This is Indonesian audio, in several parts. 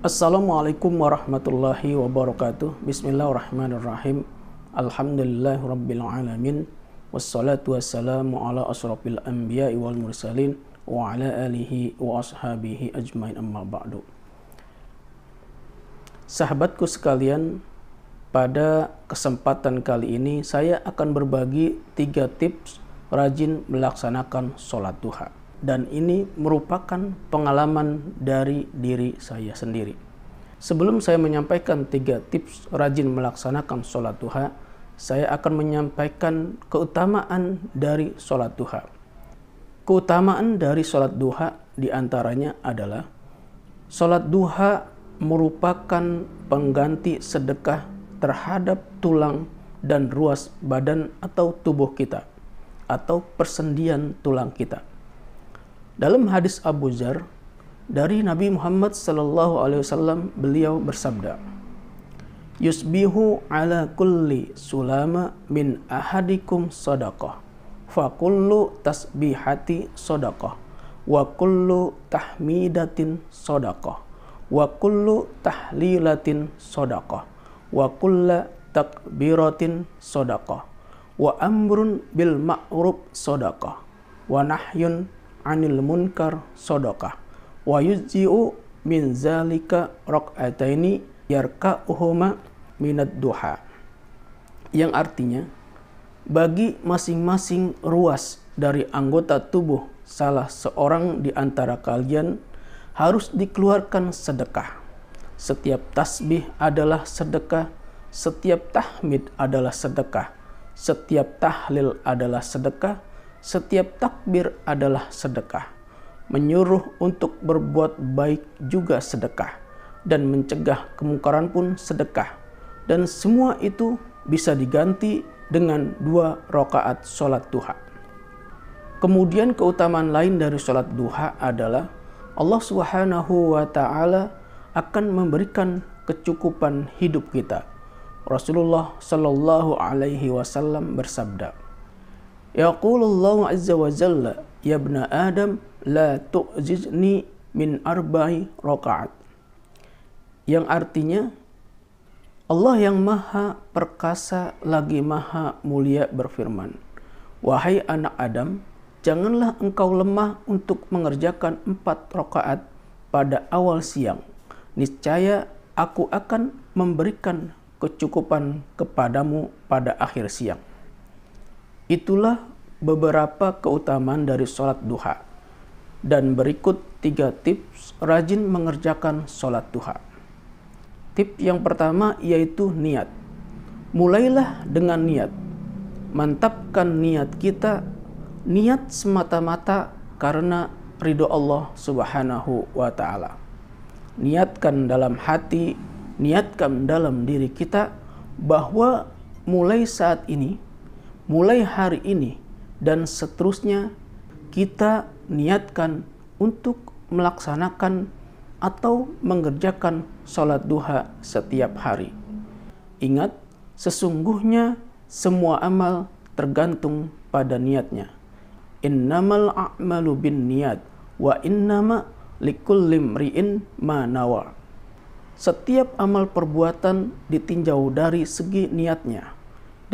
Assalamualaikum warahmatullahi wabarakatuh. Bismillahirrahmanirrahim. Alhamdulillahirrabbilalamin. Wassalatu wassalamu ala asrafil anbiya wal mursalin wa ala alihi wa ashabihi ajmain amma ba'du. Sahabatku sekalian, pada kesempatan kali ini saya akan berbagi tiga tips rajin melaksanakan sholat duha dan ini merupakan pengalaman dari diri saya sendiri. Sebelum saya menyampaikan tiga tips rajin melaksanakan sholat duha, saya akan menyampaikan keutamaan dari sholat duha. Keutamaan dari sholat duha diantaranya adalah sholat duha merupakan pengganti sedekah terhadap tulang dan ruas badan atau tubuh kita atau persendian tulang kita dalam hadis Abu Zar dari Nabi Muhammad sallallahu alaihi wasallam beliau bersabda, "Yusbihu ala kulli sulama min ahadikum sadaqah, fa kullu tasbihati sadaqah, wa kullu tahmidatin sadaqah, wa kullu tahlilatin sadaqah, wa kullu takbiratin sadaqah." wa amrun bil ma'ruf sadaqah wa nahyun anil munkar sodokah wa yujzi'u min zalika rak'ataini yarka'uhuma minad duha yang artinya bagi masing-masing ruas dari anggota tubuh salah seorang di antara kalian harus dikeluarkan sedekah setiap tasbih adalah sedekah setiap tahmid adalah sedekah setiap tahlil adalah sedekah setiap takbir adalah sedekah, menyuruh untuk berbuat baik juga sedekah, dan mencegah kemungkaran pun sedekah. Dan semua itu bisa diganti dengan dua rokaat sholat duha. Kemudian keutamaan lain dari sholat duha adalah Allah Subhanahu wa taala akan memberikan kecukupan hidup kita. Rasulullah Shallallahu alaihi wasallam bersabda, Yaqulullahu azza wa jalla, ya bna Adam, la tu'zizni min arba'i rakaat. Yang artinya, Allah yang maha perkasa lagi maha mulia berfirman, Wahai anak Adam, janganlah engkau lemah untuk mengerjakan empat rakaat pada awal siang. Niscaya aku akan memberikan kecukupan kepadamu pada akhir siang. Itulah beberapa keutamaan dari sholat duha. Dan berikut tiga tips rajin mengerjakan sholat duha. Tip yang pertama yaitu niat. Mulailah dengan niat. Mantapkan niat kita, niat semata-mata karena ridho Allah subhanahu wa ta'ala. Niatkan dalam hati, niatkan dalam diri kita bahwa mulai saat ini mulai hari ini dan seterusnya kita niatkan untuk melaksanakan atau mengerjakan sholat duha setiap hari. Ingat, sesungguhnya semua amal tergantung pada niatnya. Innamal a'malu bin niat wa innama likul limriin ma Setiap amal perbuatan ditinjau dari segi niatnya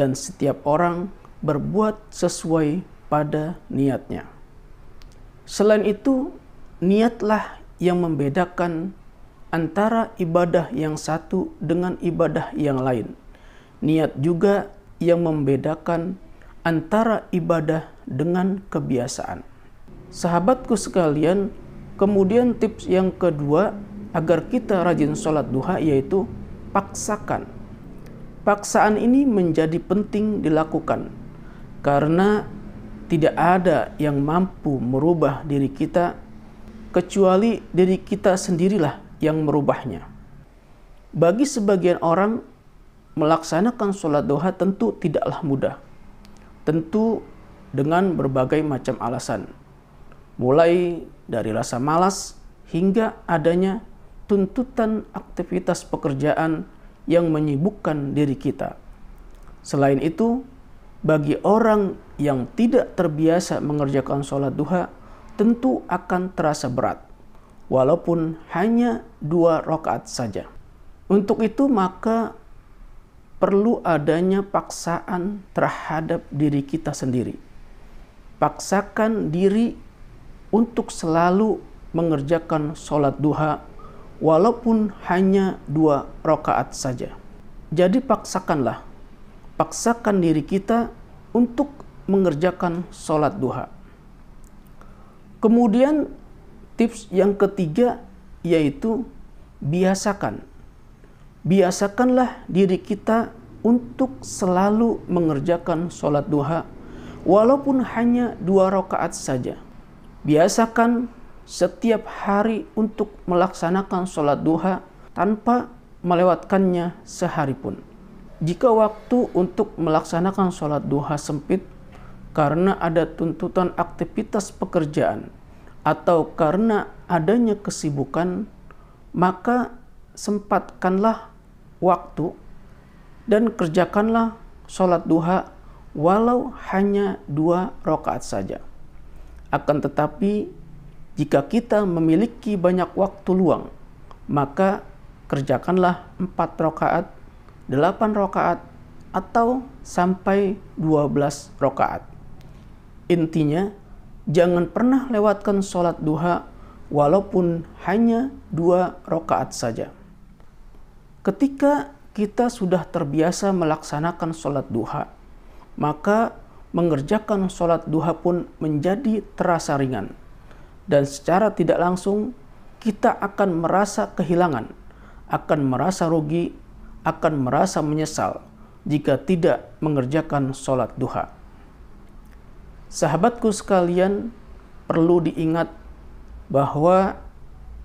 dan setiap orang berbuat sesuai pada niatnya. Selain itu, niatlah yang membedakan antara ibadah yang satu dengan ibadah yang lain. Niat juga yang membedakan antara ibadah dengan kebiasaan. Sahabatku sekalian, kemudian tips yang kedua agar kita rajin sholat duha yaitu paksakan. Paksaan ini menjadi penting dilakukan karena tidak ada yang mampu merubah diri kita kecuali diri kita sendirilah yang merubahnya. Bagi sebagian orang, melaksanakan sholat duha tentu tidaklah mudah. Tentu dengan berbagai macam alasan. Mulai dari rasa malas hingga adanya tuntutan aktivitas pekerjaan yang menyibukkan diri kita. Selain itu, bagi orang yang tidak terbiasa mengerjakan sholat duha tentu akan terasa berat, walaupun hanya dua rakaat saja. Untuk itu maka perlu adanya paksaan terhadap diri kita sendiri. Paksakan diri untuk selalu mengerjakan sholat duha walaupun hanya dua rakaat saja. Jadi paksakanlah paksakan diri kita untuk mengerjakan sholat duha. Kemudian tips yang ketiga yaitu biasakan. Biasakanlah diri kita untuk selalu mengerjakan sholat duha walaupun hanya dua rakaat saja. Biasakan setiap hari untuk melaksanakan sholat duha tanpa melewatkannya sehari pun. Jika waktu untuk melaksanakan sholat duha sempit karena ada tuntutan aktivitas pekerjaan atau karena adanya kesibukan, maka sempatkanlah waktu dan kerjakanlah sholat duha walau hanya dua rakaat saja. Akan tetapi, jika kita memiliki banyak waktu luang, maka kerjakanlah empat rakaat 8 rokaat atau sampai 12 rokaat. Intinya, jangan pernah lewatkan sholat duha walaupun hanya dua rokaat saja. Ketika kita sudah terbiasa melaksanakan sholat duha, maka mengerjakan sholat duha pun menjadi terasa ringan. Dan secara tidak langsung, kita akan merasa kehilangan, akan merasa rugi akan merasa menyesal jika tidak mengerjakan sholat duha. Sahabatku sekalian, perlu diingat bahwa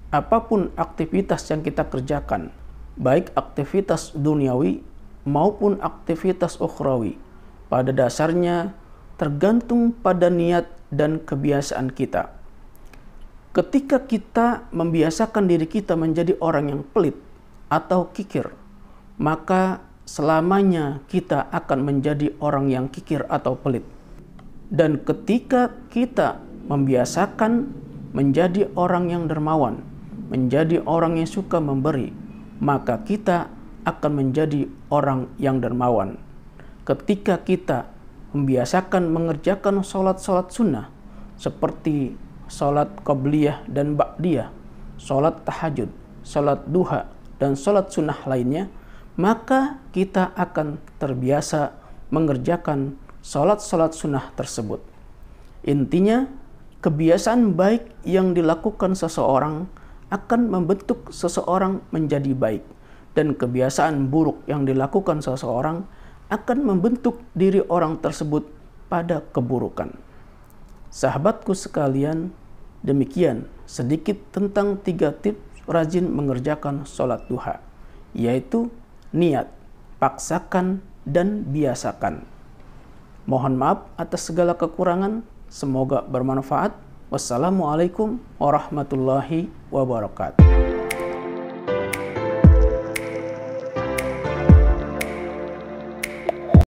apapun aktivitas yang kita kerjakan, baik aktivitas duniawi maupun aktivitas ukhrawi, pada dasarnya tergantung pada niat dan kebiasaan kita. Ketika kita membiasakan diri kita menjadi orang yang pelit atau kikir, maka selamanya kita akan menjadi orang yang kikir atau pelit. Dan ketika kita membiasakan menjadi orang yang dermawan, menjadi orang yang suka memberi, maka kita akan menjadi orang yang dermawan. Ketika kita membiasakan mengerjakan sholat-sholat sunnah, seperti sholat qabliyah dan ba'diyah, sholat tahajud, sholat duha, dan sholat sunnah lainnya, maka kita akan terbiasa mengerjakan sholat sholat sunnah tersebut. Intinya, kebiasaan baik yang dilakukan seseorang akan membentuk seseorang menjadi baik, dan kebiasaan buruk yang dilakukan seseorang akan membentuk diri orang tersebut pada keburukan. Sahabatku sekalian, demikian sedikit tentang tiga tips rajin mengerjakan sholat duha, yaitu niat, paksakan, dan biasakan. Mohon maaf atas segala kekurangan. Semoga bermanfaat. Wassalamualaikum warahmatullahi wabarakatuh.